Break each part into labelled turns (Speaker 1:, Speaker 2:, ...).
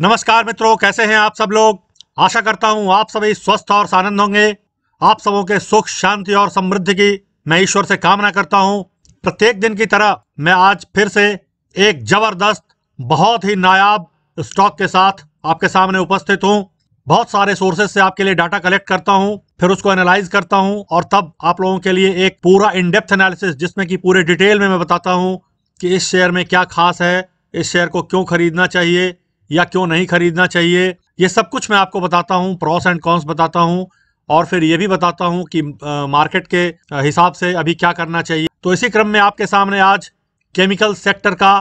Speaker 1: नमस्कार मित्रों कैसे हैं आप सब लोग आशा करता हूं आप सभी स्वस्थ और आनंद होंगे आप सबों के सुख शांति और समृद्धि की मैं ईश्वर से कामना करता हूं प्रत्येक दिन की तरह मैं आज फिर से एक जबरदस्त बहुत ही नायाब स्टॉक के साथ आपके सामने उपस्थित हूं बहुत सारे सोर्सेस से आपके लिए डाटा कलेक्ट करता हूं फिर उसको एनालाइज करता हूं और तब आप लोगों के लिए एक पूरा इनडेप्थ एनालिसिस जिसमें कि पूरे डिटेल में मैं बताता हूं कि इस शेयर में क्या खास है इस शेयर को क्यों खरीदना चाहिए या क्यों नहीं खरीदना चाहिए ये सब कुछ मैं आपको बताता हूँ प्रॉस एंड कॉन्स बताता हूँ और फिर ये भी बताता हूँ कि मार्केट के हिसाब से अभी क्या करना चाहिए तो इसी क्रम में आपके सामने आज केमिकल सेक्टर का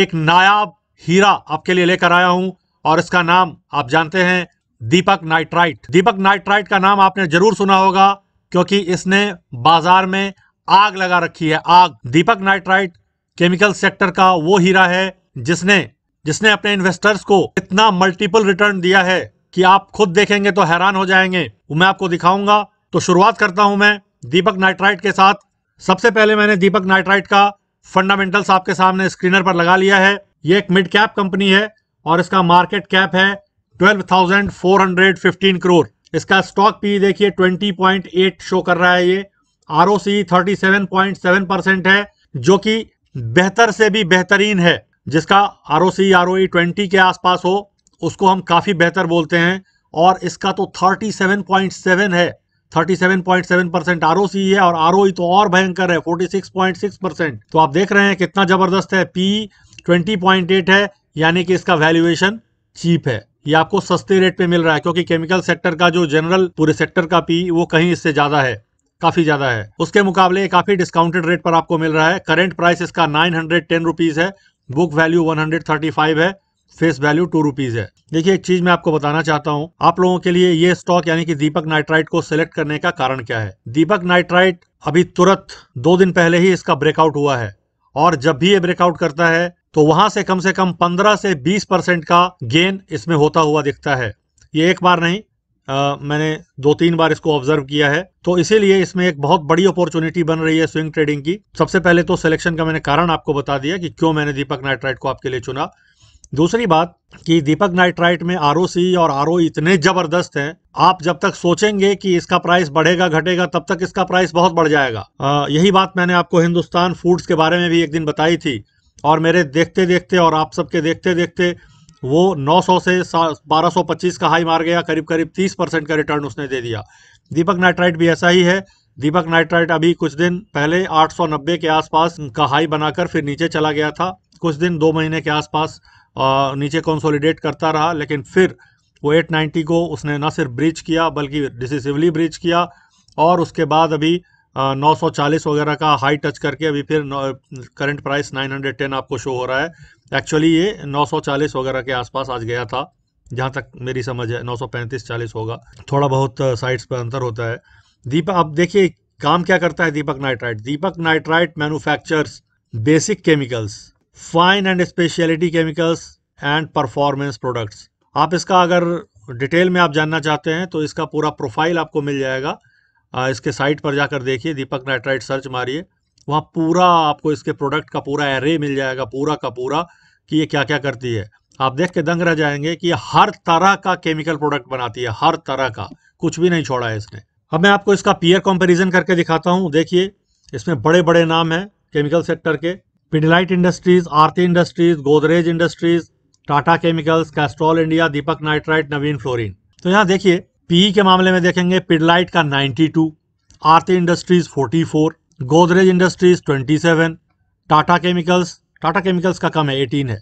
Speaker 1: एक नायाब हीरा आपके लिए लेकर आया हूं और इसका नाम आप जानते हैं दीपक नाइट्राइट दीपक नाइट्राइट का नाम आपने जरूर सुना होगा क्योंकि इसने बाजार में आग लगा रखी है आग दीपक नाइट्राइट केमिकल सेक्टर का वो हीरा है जिसने जिसने अपने इन्वेस्टर्स को इतना मल्टीपल रिटर्न दिया है कि आप खुद देखेंगे तो हैरान हो जाएंगे वो मैं आपको दिखाऊंगा तो शुरुआत करता हूं मैं दीपक नाइट्राइट के साथ सबसे पहले मैंने दीपक नाइट्राइट का फंडामेंटल्स आपके सामने स्क्रीनर पर लगा लिया है ये एक मिड कैप कंपनी है और इसका मार्केट कैप है ट्वेल्व करोड़ इसका स्टॉक पी e देखिए 20.8 शो कर रहा है ये आर ओ सी परसेंट है जो कि बेहतर से भी बेहतरीन है जिसका R O C R O twenty के आसपास हो उसको हम काफ़ी बेहतर बोलते हैं और इसका तो 37.7 है 37.7 परसेंट आर है और आर e तो और भयंकर है 46.6 परसेंट तो आप देख रहे हैं कितना ज़बरदस्त है पी एट है यानी कि इसका वैल्यूएशन चीप है ये आपको सस्ते रेट पे मिल रहा है क्योंकि केमिकल सेक्टर का जो जनरल पूरे सेक्टर का पी वो कहीं इससे ज़्यादा है काफ़ी ज़्यादा है उसके मुकाबले काफ़ी डिस्काउंटेड रेट पर आपको मिल रहा है करेंट प्राइस इसका नाइन हंड्रेड टेन रुपीज़ है बुक वैल्यू 135 है फेस वैल्यू टू रुपीज है देखिए एक चीज मैं आपको बताना चाहता हूँ आप लोगों के लिए ये स्टॉक यानी कि दीपक नाइट्राइट को सिलेक्ट करने का कारण क्या है दीपक नाइट्राइट अभी तुरंत दो दिन पहले ही इसका ब्रेकआउट हुआ है और जब भी ये ब्रेकआउट करता है तो वहां से कम से कम 15 से 20 परसेंट का गेन इसमें होता हुआ दिखता है ये एक बार नहीं आ, मैंने दो तीन बार इसको ऑब्जर्व किया है तो इसीलिए इसमें एक बहुत बड़ी अपॉर्चुनिटी बन रही है स्विंग ट्रेडिंग की सबसे पहले तो सिलेक्शन का मैंने कारण आपको बता दिया कि क्यों मैंने दीपक नाइट्राइट को आपके लिए चुना दूसरी बात कि दीपक नाइट्राइट में आर और आर इतने जबरदस्त हैं आप जब तक सोचेंगे कि इसका प्राइस बढ़ेगा घटेगा तब तक इसका प्राइस बहुत बढ़ जाएगा आ, यही बात मैंने आपको हिंदुस्तान फूड्स के बारे में भी एक दिन बताई थी और मेरे देखते देखते और आप सबके देखते देखते वो 900 से 1225 का हाई मार गया करीब करीब 30 परसेंट का रिटर्न उसने दे दिया दीपक नाइट्राइट भी ऐसा ही है दीपक नाइट्राइट अभी कुछ दिन पहले 890 के आसपास का हाई बनाकर फिर नीचे चला गया था कुछ दिन दो महीने के आसपास नीचे कंसोलिडेट करता रहा लेकिन फिर वो 890 को उसने न सिर्फ ब्रीच किया बल्कि डिसिसिवली ब्रीच किया और उसके बाद अभी नौ वगैरह का हाई टच करके अभी फिर करंट प्राइस नाइन आपको शो हो रहा है एक्चुअली ये 940 वगैरह के आसपास आज गया था जहाँ तक मेरी समझ है 935 40 होगा थोड़ा बहुत साइट्स पर अंतर होता है दीपक अब देखिए काम क्या करता है Deepak Nitrite Deepak Nitrite manufactures basic chemicals fine and speciality chemicals and performance products आप इसका अगर डिटेल में आप जानना चाहते हैं तो इसका पूरा प्रोफाइल आपको मिल जाएगा इसके साइट पर जाकर देखिए दीपक नाइट्राइट सर्च मारिए वहाँ पूरा आपको इसके प्रोडक्ट का पूरा एरे मिल जाएगा पूरा का पूरा कि ये क्या क्या करती है आप देख के दंग रह जाएंगे कि हर तरह का केमिकल प्रोडक्ट बनाती है हर तरह का कुछ भी नहीं छोड़ा है इसने अब मैं आपको इसका पीयर कंपैरिजन करके दिखाता हूँ देखिए इसमें बड़े बड़े नाम हैं केमिकल सेक्टर के Pidilite Industries Aarti Industries Godrej Industries Tata Chemicals Castrol India Deepak Nitrite Navin Fluorine तो यहाँ देखिए पीई e के मामले में देखेंगे पिडलाइट का 92, Aarti Industries forty Godrej Industries twenty Tata Chemicals Tata Chemicals का कम है एटीन है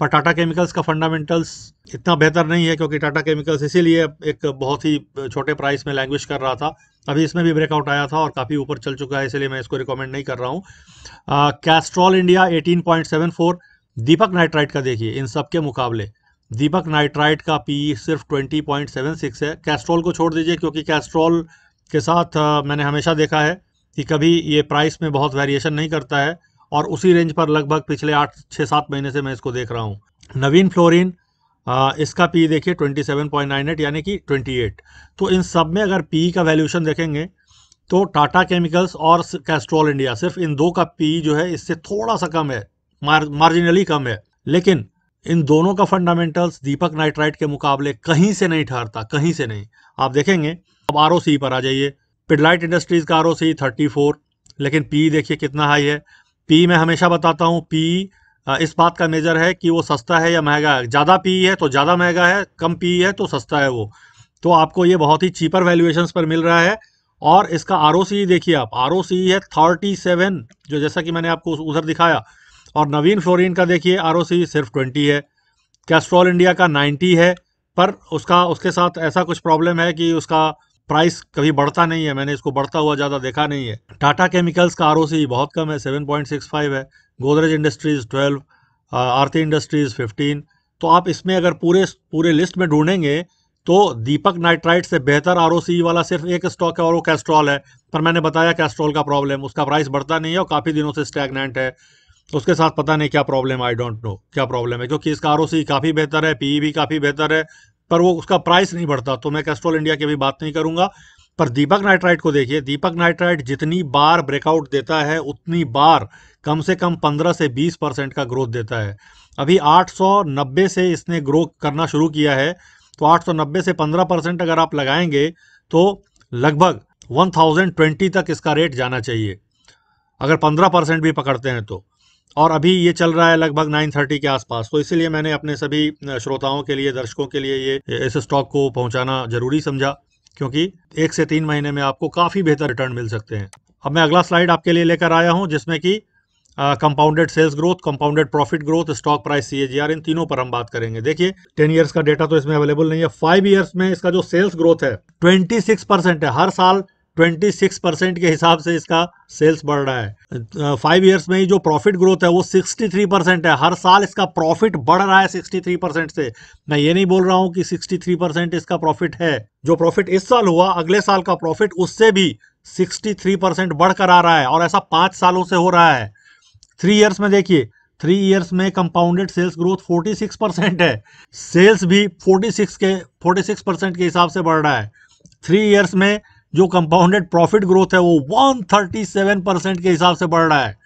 Speaker 1: पर टाटा केमिकल्स का फंडामेंटल्स इतना बेहतर नहीं है क्योंकि टाटा केमिकल्स इसीलिए एक बहुत ही छोटे प्राइस में लैंग्वेज कर रहा था अभी इसमें भी ब्रेकआउट आया था और काफ़ी ऊपर चल चुका है इसलिए मैं इसको रिकमेंड नहीं कर रहा हूँ कैस्ट्रॉल इंडिया 18.74 दीपक नाइट्राइट का देखिए इन सब के मुकाबले दीपक नाइट्राइट का पी सिर्फ सिक्स है कैस्ट्रॉल को छोड़ दीजिए क्योंकि कैस्ट्रॉल के साथ मैंने हमेशा देखा है कि कभी ये प्राइस में बहुत वेरिएशन नहीं करता है और उसी रेंज पर लगभग पिछले आठ छः सात महीने से मैं इसको देख रहा हूँ नवीन फ्लोरिन इसका पी देखिए 27.98 यानी कि 28 तो इन सब में अगर पी का वैल्यूशन देखेंगे तो टाटा केमिकल्स और कैस्ट्रोल इंडिया सिर्फ इन दो का पी जो है इससे थोड़ा सा कम है मार, मार्जिनली कम है लेकिन इन दोनों का फंडामेंटल्स दीपक नाइट्राइट के मुकाबले कहीं से नहीं ठहरता कहीं से नहीं आप देखेंगे अब आर पर आ जाइए पिडलाइट इंडस्ट्रीज का आर ओ सी लेकिन पी देखिए कितना हाई है पी मैं हमेशा बताता हूँ पी इस बात का मेजर है कि वो सस्ता है या महंगा है ज़्यादा पी है तो ज़्यादा महंगा है कम पी है तो सस्ता है वो तो आपको ये बहुत ही चीपर वैल्यूएशन पर मिल रहा है और इसका आर देखिए आप आर है थर्टी सेवन जो जैसा कि मैंने आपको उधर दिखाया और नवीन फ्लोरिन का देखिए आर सिर्फ ट्वेंटी है कैस्ट्रॉल इंडिया का नाइन्टी है पर उसका उसके साथ ऐसा कुछ प्रॉब्लम है कि उसका प्राइस कभी बढ़ता नहीं है मैंने इसको बढ़ता हुआ ज़्यादा देखा नहीं है टाटा केमिकल्स का आर बहुत कम है सेवन पॉइंट सिक्स फाइव है Godrej Industries twelve Aarti Industries fifteen तो आप इसमें अगर पूरे पूरे लिस्ट में ढूंढेंगे तो दीपक नाइट्राइट से बेहतर आर वाला सिर्फ एक स्टॉक है और वो कैस्ट्रॉल है पर मैंने बताया कैस्ट्रॉल का प्रॉब्लम उसका प्राइस बढ़ता नहीं है और काफ़ी दिनों से स्टैगनेंट है उसके साथ पता नहीं क्या प्रॉब्लम आई डोंट नो क्या प्रॉब्लम है क्योंकि इसका आर काफ़ी बेहतर है पीई e भी काफ़ी बेहतर है पर वो उसका प्राइस नहीं बढ़ता तो मैं कैस्ट्रोल इंडिया की अभी बात नहीं करूँगा पर दीपक नाइट्राइट को देखिए दीपक नाइट्राइट जितनी बार ब्रेकआउट देता है उतनी बार कम से कम 15 से 20 परसेंट का ग्रोथ देता है अभी 890 से इसने ग्रो करना शुरू किया है तो 890 से 15 परसेंट अगर आप लगाएंगे तो लगभग 1020 तक इसका रेट जाना चाहिए अगर 15 परसेंट भी पकड़ते हैं तो और अभी ये चल रहा है लगभग 9:30 के आसपास तो इसीलिए मैंने अपने सभी श्रोताओं के लिए दर्शकों के लिए ये इस स्टॉक को पहुंचाना जरूरी समझा क्योंकि एक से तीन महीने में आपको काफ़ी बेहतर रिटर्न मिल सकते हैं अब मैं अगला स्लाइड आपके लिए लेकर आया हूँ जिसमें कि compounded sales growth compounded profit growth stock price C इन तीनों पर हम बात करेंगे देखिए टेन ईयर्स का डेटा तो इसमें अवेलेबल नहीं है फाइव ईयर्स में इसका जो सेल्स ग्रोथ है ट्वेंटी सिक्स परसेंट है हर साल 26 परसेंट के हिसाब से इसका सेल्स बढ़ रहा है फाइव इयर्स में ही जो प्रॉफिट ग्रोथ है वो 63 परसेंट है हर साल इसका प्रॉफिट बढ़ रहा है 63 परसेंट से मैं ये नहीं बोल रहा हूँ कि 63 परसेंट इसका प्रॉफिट है जो प्रॉफिट इस साल हुआ अगले साल का प्रॉफिट उससे भी 63 परसेंट बढ़कर आ रहा है और ऐसा पांच सालों से हो रहा है थ्री ईयर्स में देखिए थ्री ईयर्स में कंपाउंडेड सेल्स ग्रोथ 46 परसेंट है सेल्स भी 46 के 46 परसेंट के हिसाब से बढ़ रहा है थ्री ईयर्स में जो कंपाउंडेड प्रॉफिट ग्रोथ है वो 137 परसेंट के हिसाब से बढ़ रहा है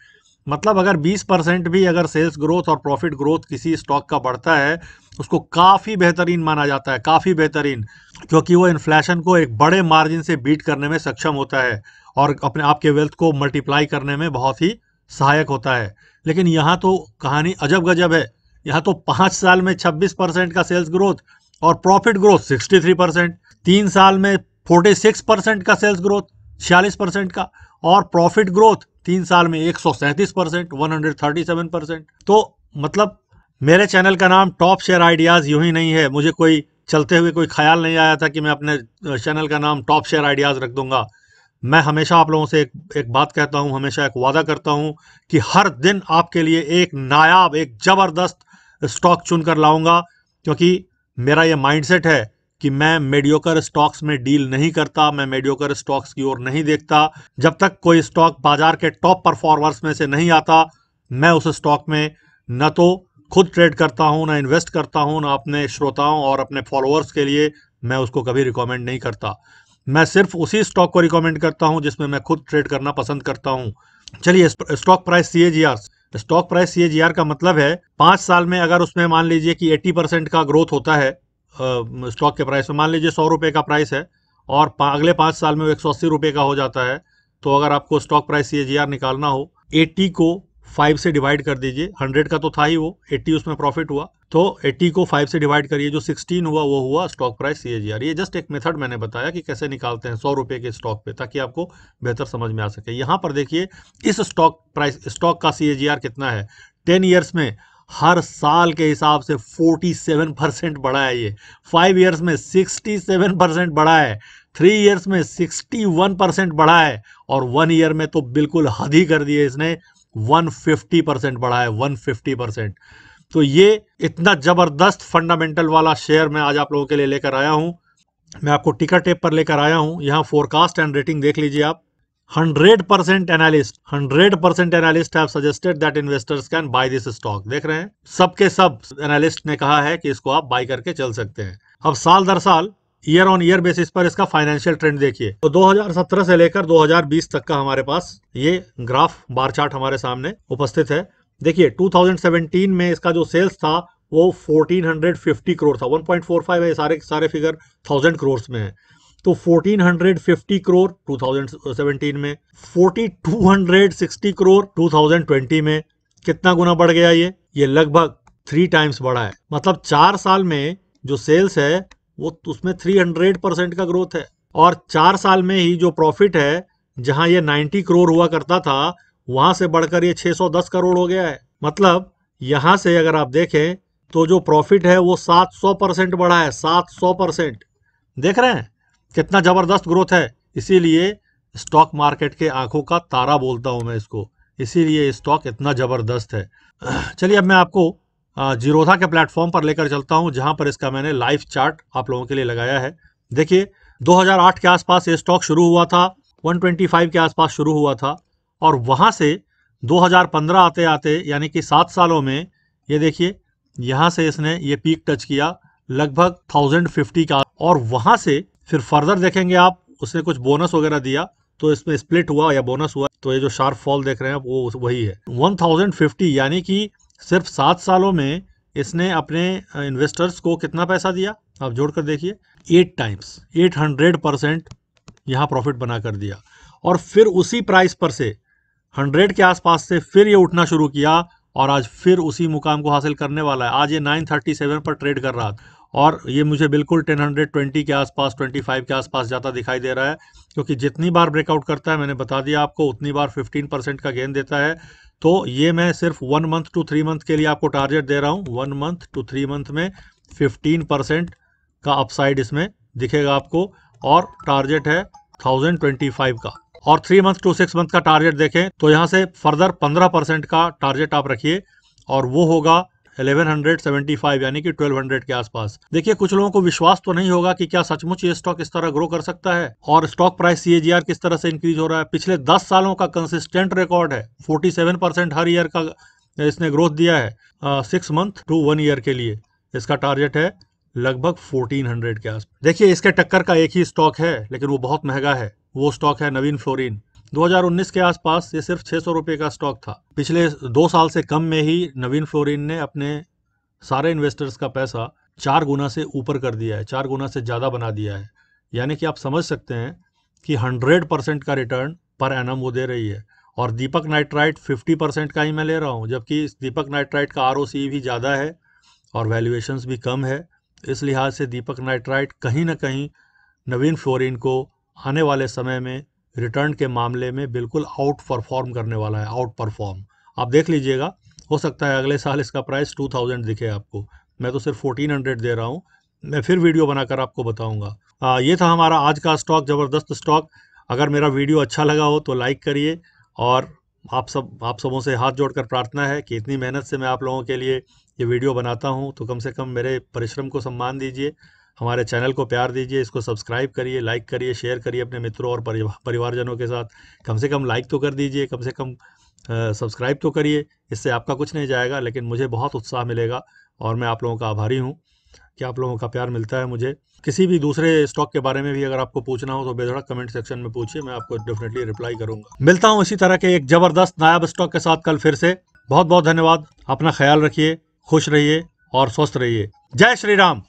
Speaker 1: मतलब अगर 20 परसेंट भी अगर सेल्स ग्रोथ और प्रॉफिट ग्रोथ किसी स्टॉक का बढ़ता है उसको काफ़ी बेहतरीन माना जाता है काफ़ी बेहतरीन क्योंकि वो इन्फ्लेशन को एक बड़े मार्जिन से बीट करने में सक्षम होता है और अपने आपके वेल्थ को मल्टीप्लाई करने में बहुत ही सहायक होता है लेकिन यहाँ तो कहानी अजब गजब है यहाँ तो पाँच साल में छब्बीस परसेंट का सेल्स ग्रोथ और profit growth sixty three percent तीन साल में 46 परसेंट का सेल्स ग्रोथ छियालीस परसेंट का और प्रॉफिट ग्रोथ तीन साल में एक परसेंट वन परसेंट तो मतलब मेरे चैनल का नाम टॉप शेयर आइडियाज़ यूं ही नहीं है मुझे कोई चलते हुए कोई ख्याल नहीं आया था कि मैं अपने चैनल का नाम टॉप शेयर आइडियाज़ रख दूंगा मैं हमेशा आप लोगों से एक एक बात कहता हूं हमेशा एक वादा करता हूं कि हर दिन आपके लिए एक नायाब एक ज़बरदस्त स्टॉक चुनकर लाऊंगा क्योंकि मेरा यह माइंडसेट है कि मैं मेडियोकर स्टॉक्स में डील नहीं करता मैं मेडियोकर स्टॉक्स की ओर नहीं देखता जब तक कोई स्टॉक बाजार के टॉप परफॉर्मर्स में से नहीं आता मैं उस स्टॉक में न तो खुद ट्रेड करता हूं ना इन्वेस्ट करता हूं ना अपने श्रोताओं और अपने फॉलोअर्स के लिए मैं उसको कभी रिकमेंड नहीं करता मैं सिर्फ उसी स्टॉक को रिकमेंड करता हूं जिसमें मैं खुद ट्रेड करना पसंद करता हूं चलिए stock price C stock price C का मतलब है पाँच साल में अगर उसमें मान लीजिए कि एट्टी परसेंट का ग्रोथ होता है स्टॉक के प्राइस में मान लीजिए सौ रुपये का प्राइस है और पा, अगले पाँच साल में वो एक सौ अस्सी रुपये का हो जाता है तो अगर आपको स्टॉक प्राइस सी निकालना हो एट्टी को फाइव से डिवाइड कर दीजिए हंड्रेड का तो था ही वो एट्टी उसमें प्रॉफिट हुआ तो एट्टी को फाइव से डिवाइड करिए जो सिक्सटीन हुआ वो हुआ स्टॉक प्राइस सी ये जस्ट एक मेथड मैंने बताया कि कैसे निकालते हैं सौ रुपये के स्टॉक पे ताकि आपको बेहतर समझ में आ सके यहाँ पर देखिए इस स्टॉक प्राइस स्टॉक का सी कितना है टेन ईयर्स में हर साल के हिसाब से 47 परसेंट बढ़ा है ये फाइव ईयर्स में 67 परसेंट बढ़ा है थ्री ईयर्स में 61 परसेंट बढ़ा है और वन ईयर में तो बिल्कुल हद ही कर दिए इसने 150 परसेंट बढ़ा है 150 परसेंट तो ये इतना ज़बरदस्त फंडामेंटल वाला शेयर मैं आज आप लोगों के लिए लेकर आया हूँ मैं आपको टिकट टेप पर लेकर आया हूँ यहाँ फोरकास्ट एंड रेटिंग देख लीजिए आप 100 percent analyst hundred percent analyst have suggested that investors can buy this stock देख रहे हैं सबके सब एनालिस्ट ने कहा है कि इसको आप बाय करके चल सकते हैं अब साल दर साल ईयर ऑन ईयर बेसिस पर इसका फाइनेंशियल ट्रेंड देखिए तो 2017 से लेकर 2020 तक का हमारे पास ये ग्राफ बार चार्ट हमारे सामने उपस्थित है देखिए 2017 में इसका जो सेल्स था वो 1450 करोड़ था 1.45 है सारे सारे फिगर 1000 करोड़ में है तो 1450 करोड़ 2017 में 4260 करोड़ 2020 में कितना गुना बढ़ गया ये ये लगभग थ्री टाइम्स बढ़ा है मतलब चार साल में जो सेल्स है वो उसमें 300 परसेंट का ग्रोथ है और चार साल में ही जो प्रॉफिट है जहां ये 90 करोड़ हुआ करता था वहां से बढ़कर ये 610 करोड़ हो गया है मतलब यहां से अगर आप देखें तो जो प्रॉफिट है वो 700 परसेंट बढ़ा है 700 परसेंट देख रहे हैं कितना ज़बरदस्त ग्रोथ है इसीलिए स्टॉक मार्केट के आंखों का तारा बोलता हूं मैं इसको इसीलिए स्टॉक इतना ज़बरदस्त है चलिए अब मैं आपको जीरोधा के प्लेटफॉर्म पर लेकर चलता हूं जहां पर इसका मैंने लाइव चार्ट आप लोगों के लिए लगाया है देखिए 2008 के आसपास ये स्टॉक शुरू हुआ था 125 के आसपास शुरू हुआ था और वहां से 2015 आते आते यानी कि सात सालों में ये देखिए यहाँ से इसने ये पीक टच किया लगभग थाउजेंड का और वहाँ से फिर फर्दर देखेंगे आप उसने कुछ बोनस वगैरह दिया तो इसमें स्प्लिट हुआ या बोनस हुआ तो ये जो शार्प फॉल देख रहे हैं वो वही है 1050 यानी कि सिर्फ सात सालों में इसने अपने इन्वेस्टर्स को कितना पैसा दिया आप जोड़ कर देखिए eight times eight hundred percent यहाँ प्रॉफिट बना कर दिया और फिर उसी प्राइस पर से हंड्रेड के आसपास से फिर ये उठना शुरू किया और आज फिर उसी मुकाम को हासिल करने वाला है आज ये 937 पर ट्रेड कर रहा था और ये मुझे बिल्कुल 1020 के आसपास 25 के आसपास जाता दिखाई दे रहा है क्योंकि जितनी बार ब्रेकआउट करता है मैंने बता दिया आपको उतनी बार 15 परसेंट का गेन देता है तो ये मैं सिर्फ one month two three month के लिए आपको टारगेट दे रहा हूँ one month two three month में फिफ्टीन परसेंट का अपसाइड इसमें दिखेगा आपको और टारगेट है थाउजेंड ट्वेंटी फाइव का और three month to six month का टारगेट देखें तो यहाँ से फर्दर पंद्रह परसेंट का टारगेट आप रखिए और वो होगा 1175 यानी कि 1200 के आसपास देखिए कुछ लोगों को विश्वास तो नहीं होगा कि क्या सचमुच ये स्टॉक इस तरह ग्रो कर सकता है और स्टॉक प्राइस सीएजीआर किस तरह से इंक्रीज हो रहा है पिछले 10 सालों का कंसिस्टेंट रिकॉर्ड है 47 परसेंट हर ईयर का इसने ग्रोथ दिया है six month to one year के लिए इसका टारगेट है लगभग फोर्टीन के आसपास देखिये इसके टक्कर का एक ही स्टॉक है लेकिन वो बहुत महंगा है वो स्टॉक है नवीन फ्लोरिन 2019 के आसपास ये सिर्फ छः सौ रुपये का स्टॉक था पिछले दो साल से कम में ही नवीन फ्लोरिन ने अपने सारे इन्वेस्टर्स का पैसा चार गुना से ऊपर कर दिया है चार गुना से ज़्यादा बना दिया है यानी कि आप समझ सकते हैं कि हंड्रेड परसेंट का रिटर्न पर एनम वो दे रही है और दीपक नाइट्राइट फिफ्टी परसेंट का ही मैं ले रहा हूँ जबकि दीपक नाइट्राइट का आर भी ज़्यादा है और वैल्यूएशंस भी कम है इस लिहाज से दीपक नाइट्राइट कहीं ना कहीं नवीन फ्लोरिन को आने वाले समय में रिटर्न के मामले में बिल्कुल आउट परफॉर्म करने वाला है आउट परफॉर्म आप देख लीजिएगा हो सकता है अगले साल इसका प्राइस टू थाउजेंड दिखे आपको मैं तो सिर्फ फोर्टीन हंड्रेड दे रहा हूँ मैं फिर वीडियो बनाकर आपको बताऊँगा ये था हमारा आज का स्टॉक ज़बरदस्त स्टॉक अगर मेरा वीडियो अच्छा लगा हो तो लाइक करिए और आप सब आप सबों से हाथ जोड़कर प्रार्थना है कि इतनी मेहनत से मैं आप लोगों के लिए ये वीडियो बनाता हूँ तो कम से कम मेरे परिश्रम को सम्मान दीजिए हमारे चैनल को प्यार दीजिए इसको सब्सक्राइब करिए लाइक करिए शेयर करिए अपने मित्रों और परिवारजनों के साथ कम से कम लाइक तो कर दीजिए कम से कम सब्सक्राइब तो करिए इससे आपका कुछ नहीं जाएगा लेकिन मुझे बहुत उत्साह मिलेगा और मैं आप लोगों का आभारी हूँ कि आप लोगों का प्यार मिलता है मुझे किसी भी दूसरे स्टॉक के बारे में भी अगर आपको पूछना हो तो बेधड़क कमेंट सेक्शन में पूछिए मैं आपको डेफिनेटली रिप्लाई करूंगा मिलता हूँ इसी तरह के एक जबरदस्त नायाब स्टॉक के साथ कल फिर से बहुत बहुत धन्यवाद अपना ख्याल रखिए खुश रहिए और स्वस्थ रहिए जय श्री राम